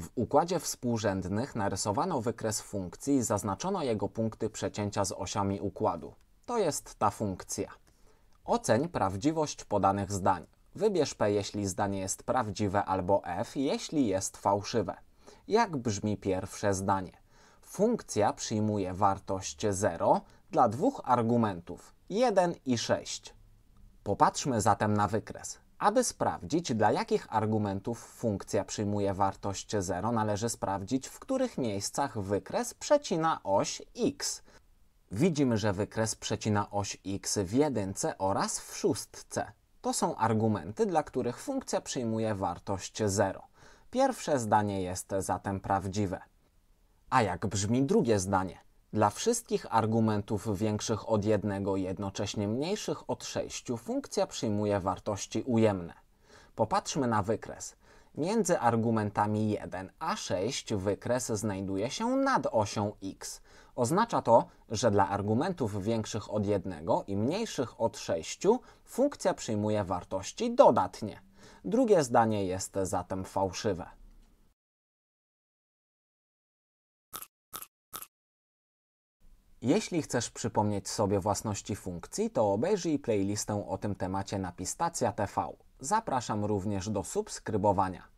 W układzie współrzędnych narysowano wykres funkcji i zaznaczono jego punkty przecięcia z osiami układu. To jest ta funkcja. Oceń prawdziwość podanych zdań. Wybierz P, jeśli zdanie jest prawdziwe, albo F, jeśli jest fałszywe. Jak brzmi pierwsze zdanie? funkcja przyjmuje wartość 0 dla dwóch argumentów 1 i 6. Popatrzmy zatem na wykres. Aby sprawdzić, dla jakich argumentów funkcja przyjmuje wartość 0, należy sprawdzić, w których miejscach wykres przecina oś x. Widzimy, że wykres przecina oś x w jedynce oraz w szóstce. To są argumenty, dla których funkcja przyjmuje wartość 0. Pierwsze zdanie jest zatem prawdziwe. A jak brzmi drugie zdanie? Dla wszystkich argumentów większych od jednego i jednocześnie mniejszych od 6 funkcja przyjmuje wartości ujemne. Popatrzmy na wykres. Między argumentami 1 a 6 wykres znajduje się nad osią x. Oznacza to, że dla argumentów większych od 1 i mniejszych od 6 funkcja przyjmuje wartości dodatnie. Drugie zdanie jest zatem fałszywe. Jeśli chcesz przypomnieć sobie własności funkcji, to obejrzyj playlistę o tym temacie na Pistacja TV. Zapraszam również do subskrybowania.